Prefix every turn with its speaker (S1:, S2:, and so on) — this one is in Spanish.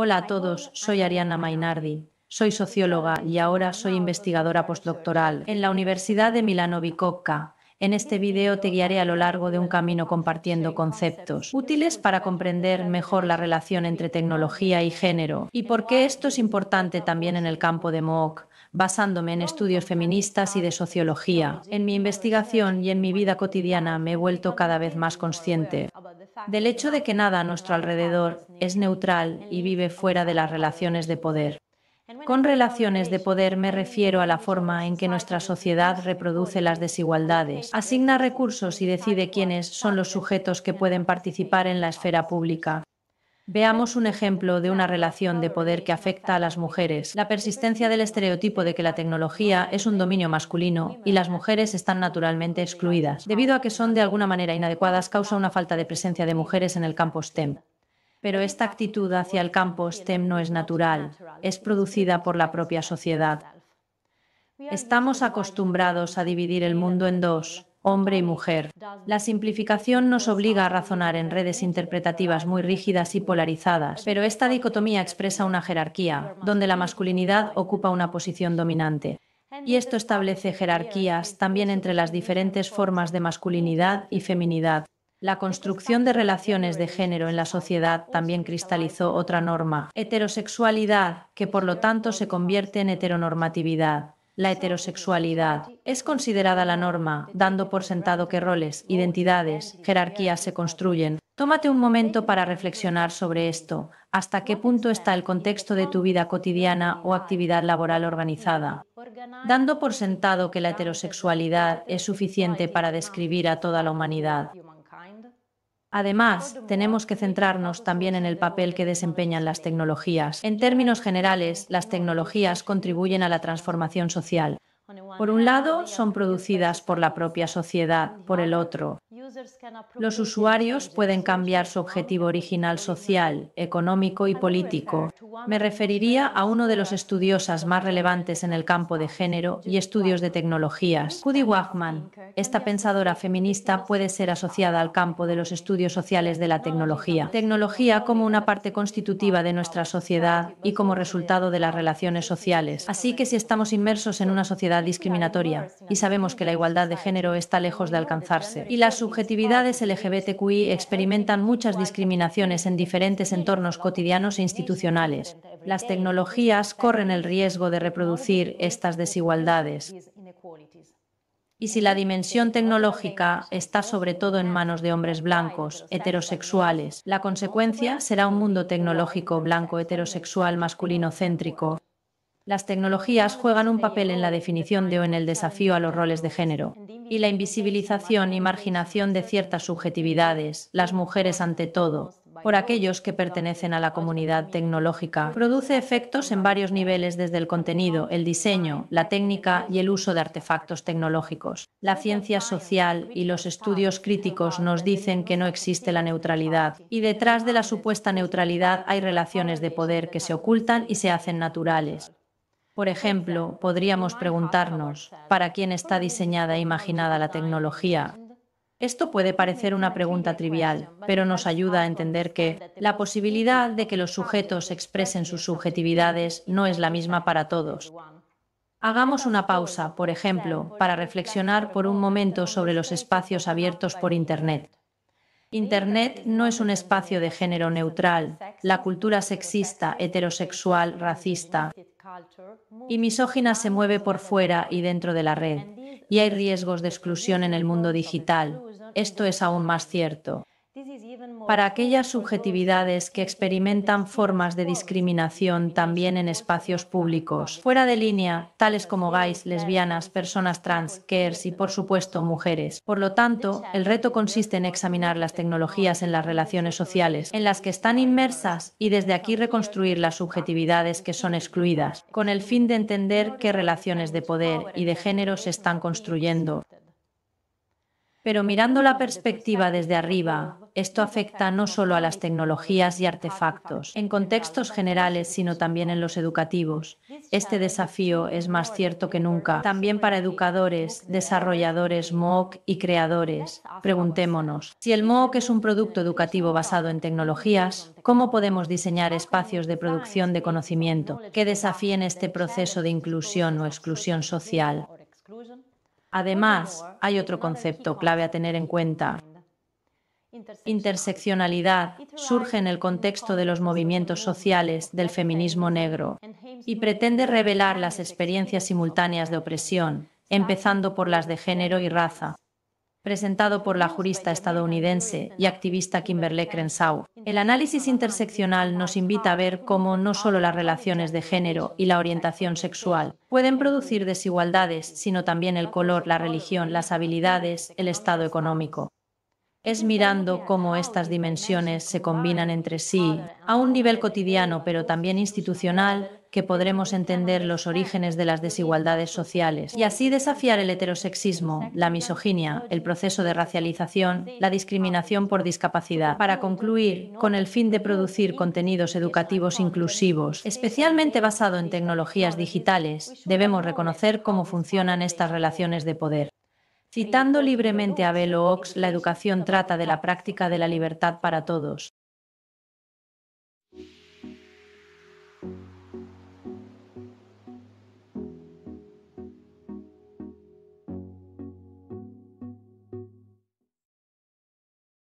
S1: Hola a todos, soy Ariana Mainardi. Soy socióloga y ahora soy investigadora postdoctoral en la Universidad de Milano Bicocca. En este video te guiaré a lo largo de un camino compartiendo conceptos útiles para comprender mejor la relación entre tecnología y género y por qué esto es importante también en el campo de MOOC, basándome en estudios feministas y de sociología. En mi investigación y en mi vida cotidiana me he vuelto cada vez más consciente del hecho de que nada a nuestro alrededor es neutral y vive fuera de las relaciones de poder. Con relaciones de poder me refiero a la forma en que nuestra sociedad reproduce las desigualdades, asigna recursos y decide quiénes son los sujetos que pueden participar en la esfera pública. Veamos un ejemplo de una relación de poder que afecta a las mujeres. La persistencia del estereotipo de que la tecnología es un dominio masculino y las mujeres están naturalmente excluidas, debido a que son de alguna manera inadecuadas, causa una falta de presencia de mujeres en el campo STEM. Pero esta actitud hacia el campo STEM no es natural, es producida por la propia sociedad. Estamos acostumbrados a dividir el mundo en dos, hombre y mujer. La simplificación nos obliga a razonar en redes interpretativas muy rígidas y polarizadas, pero esta dicotomía expresa una jerarquía, donde la masculinidad ocupa una posición dominante. Y esto establece jerarquías también entre las diferentes formas de masculinidad y feminidad. La construcción de relaciones de género en la sociedad también cristalizó otra norma, heterosexualidad, que por lo tanto se convierte en heteronormatividad la heterosexualidad es considerada la norma, dando por sentado que roles, identidades, jerarquías se construyen. Tómate un momento para reflexionar sobre esto, hasta qué punto está el contexto de tu vida cotidiana o actividad laboral organizada. Dando por sentado que la heterosexualidad es suficiente para describir a toda la humanidad. Además, tenemos que centrarnos también en el papel que desempeñan las tecnologías. En términos generales, las tecnologías contribuyen a la transformación social. Por un lado, son producidas por la propia sociedad, por el otro, los usuarios pueden cambiar su objetivo original social, económico y político. Me referiría a uno de los estudiosas más relevantes en el campo de género y estudios de tecnologías, Judy Wachman. Esta pensadora feminista puede ser asociada al campo de los estudios sociales de la tecnología. Tecnología como una parte constitutiva de nuestra sociedad y como resultado de las relaciones sociales. Así que si estamos inmersos en una sociedad discriminatoria y sabemos que la igualdad de género está lejos de alcanzarse y las subjetividades LGBTQI experimentan muchas discriminaciones en diferentes entornos cotidianos e institucionales. Las tecnologías corren el riesgo de reproducir estas desigualdades. Y si la dimensión tecnológica está sobre todo en manos de hombres blancos, heterosexuales, la consecuencia será un mundo tecnológico blanco heterosexual masculino céntrico las tecnologías juegan un papel en la definición de o en el desafío a los roles de género y la invisibilización y marginación de ciertas subjetividades, las mujeres ante todo, por aquellos que pertenecen a la comunidad tecnológica. Produce efectos en varios niveles desde el contenido, el diseño, la técnica y el uso de artefactos tecnológicos. La ciencia social y los estudios críticos nos dicen que no existe la neutralidad y detrás de la supuesta neutralidad hay relaciones de poder que se ocultan y se hacen naturales. Por ejemplo, podríamos preguntarnos, ¿para quién está diseñada e imaginada la tecnología? Esto puede parecer una pregunta trivial, pero nos ayuda a entender que la posibilidad de que los sujetos expresen sus subjetividades no es la misma para todos. Hagamos una pausa, por ejemplo, para reflexionar por un momento sobre los espacios abiertos por Internet. Internet no es un espacio de género neutral. La cultura sexista, heterosexual, racista, y misógina se mueve por fuera y dentro de la red, y hay riesgos de exclusión en el mundo digital. Esto es aún más cierto para aquellas subjetividades que experimentan formas de discriminación también en espacios públicos, fuera de línea, tales como gays, lesbianas, personas trans, queers y, por supuesto, mujeres. Por lo tanto, el reto consiste en examinar las tecnologías en las relaciones sociales en las que están inmersas y desde aquí reconstruir las subjetividades que son excluidas, con el fin de entender qué relaciones de poder y de género se están construyendo. Pero mirando la perspectiva desde arriba, esto afecta no solo a las tecnologías y artefactos, en contextos generales, sino también en los educativos. Este desafío es más cierto que nunca, también para educadores, desarrolladores MOOC y creadores. Preguntémonos, si el MOOC es un producto educativo basado en tecnologías, ¿cómo podemos diseñar espacios de producción de conocimiento que desafíen este proceso de inclusión o exclusión social? Además, hay otro concepto clave a tener en cuenta, interseccionalidad surge en el contexto de los movimientos sociales del feminismo negro y pretende revelar las experiencias simultáneas de opresión, empezando por las de género y raza. Presentado por la jurista estadounidense y activista Kimberly Crenshaw, el análisis interseccional nos invita a ver cómo no solo las relaciones de género y la orientación sexual pueden producir desigualdades, sino también el color, la religión, las habilidades, el estado económico es mirando cómo estas dimensiones se combinan entre sí a un nivel cotidiano, pero también institucional, que podremos entender los orígenes de las desigualdades sociales y así desafiar el heterosexismo, la misoginia, el proceso de racialización, la discriminación por discapacidad. Para concluir, con el fin de producir contenidos educativos inclusivos, especialmente basado en tecnologías digitales, debemos reconocer cómo funcionan estas relaciones de poder. Citando libremente a Belo Ox, la educación trata de la práctica de la libertad para todos.